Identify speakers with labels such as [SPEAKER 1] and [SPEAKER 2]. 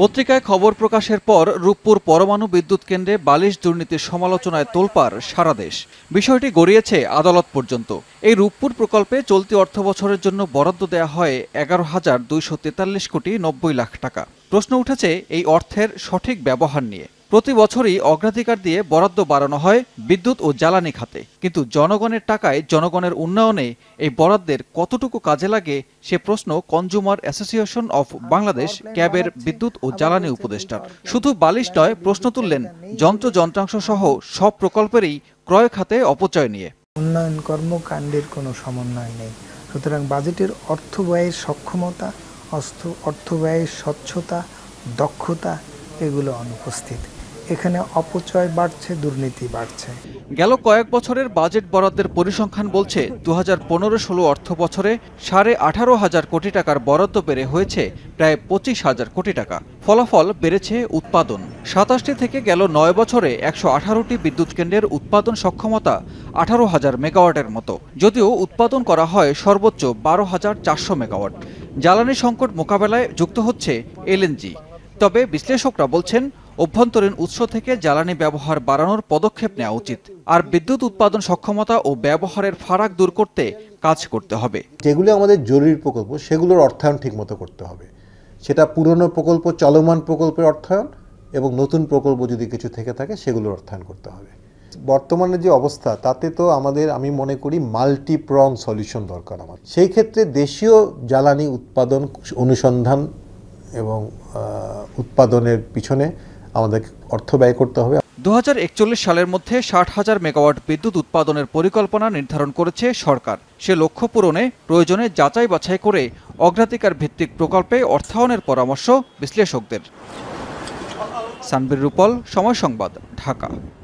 [SPEAKER 1] পত্রিকায় খবর প্রকাশের পর রূপপুর পরমাণু বিদ্যুৎ কেন্দ্রে বালিশ দুর্নীতির সমালোচনায় তোলপার সারা দেশ বিষয়টি গড়িয়েছে আদালত পর্যন্ত এই রূপপুর প্রকল্পে চলতি অর্থ বছরের জন্য বরাদ্দ দেয়া হয় এগারো হাজার দুইশো তেতাল্লিশ কোটি নব্বই লাখ টাকা প্রশ্ন উঠেছে এই অর্থের সঠিক ব্যবহার নিয়ে প্রতি বছরই অগ্রাধিকার দিয়ে বরাদ্দ বাড়ানো হয় বিদ্যুৎ ও জ্বালানি খাতে কিন্তু জনগণের টাকায় জনগণের উন্নয়নে এই বরাদ্দের কতটুকু কাজে লাগে সে প্রশ্ন কনজুমার অ্যাসোসিয়েশন অফ বাংলাদেশ ক্যাবের বিদ্যুৎ ও জ্বালানি উপদেষ্টার শুধু বালিশ নয় প্রশ্ন তুললেন যন্ত্র যন্ত্রাংশ সহ সব প্রকল্পেরই ক্রয় খাতে অপচয় নিয়ে
[SPEAKER 2] উন্নয়ন কর্মকাণ্ডের কোনো সমন্বয় নেই সুতরাং বাজেটের অর্থ ব্যয়ের সক্ষমতা অর্থ ব্যয়ের স্বচ্ছতা দক্ষতা এগুলো অনুপস্থিত এখানে অপচয় বাড়ছে দুর্নীতি বাড়ছে
[SPEAKER 1] গেল কয়েক বছরের বাজেট বরাদ্দের পরিসংখ্যান বলছে দু হাজার পনেরো ষোলো অর্থ বছরে সাড়ে আঠারো হাজার কোটি টাকার বরাদ্দ বেড়ে হয়েছে প্রায় পঁচিশ হাজার কোটি টাকা ফলাফল বেড়েছে উৎপাদন সাতাশটি থেকে গেল নয় বছরে একশো আঠারোটি বিদ্যুৎ কেন্দ্রের উৎপাদন সক্ষমতা আঠারো হাজার মেগাওয়াটের মতো যদিও উৎপাদন করা হয় সর্বোচ্চ বারো হাজার চারশো মেগাওয়াট জ্বালানি সংকট মোকাবেলায় যুক্ত হচ্ছে এলএনজি তবে বিশ্লেষকরা বলছেন অভ্যন্তরীণ উৎস থেকে জ্বালানি ব্যবহার বাড়ানোর পদক্ষেপ নেওয়া উচিত আর বিদ্যুৎ উৎপাদন সক্ষমতা ও ব্যবহারের ফারাক দূর করতে কাজ করতে হবে
[SPEAKER 3] যেগুলো আমাদের জরুরি প্রকল্প সেগুলোর অর্থায়ন ঠিকমতো করতে হবে সেটা পুরনো প্রকল্প চলমান প্রকল্পের অর্থায়ন এবং নতুন প্রকল্প যদি কিছু থেকে থাকে সেগুলোর অর্থায়ন করতে হবে বর্তমানে যে অবস্থা তাতে তো আমাদের আমি মনে করি মাল্টি প্রং সলিউশন দরকার আমার সেই ক্ষেত্রে দেশীয় জ্বালানি উৎপাদন অনুসন্ধান এবং উৎপাদনের পিছনে আমাদের অর্থ ব্যয় করতে হবে
[SPEAKER 1] দু সালের মধ্যে ষাট হাজার মেগাওয়াট বিদ্যুৎ উৎপাদনের পরিকল্পনা নির্ধারণ করেছে সরকার সে লক্ষ্য পূরণে প্রয়োজনে যাচাই বাছাই করে অগ্রাধিকার ভিত্তিক প্রকল্পে অর্থায়নের পরামর্শ বিশ্লেষকদের সানবির রূপল সময় সংবাদ ঢাকা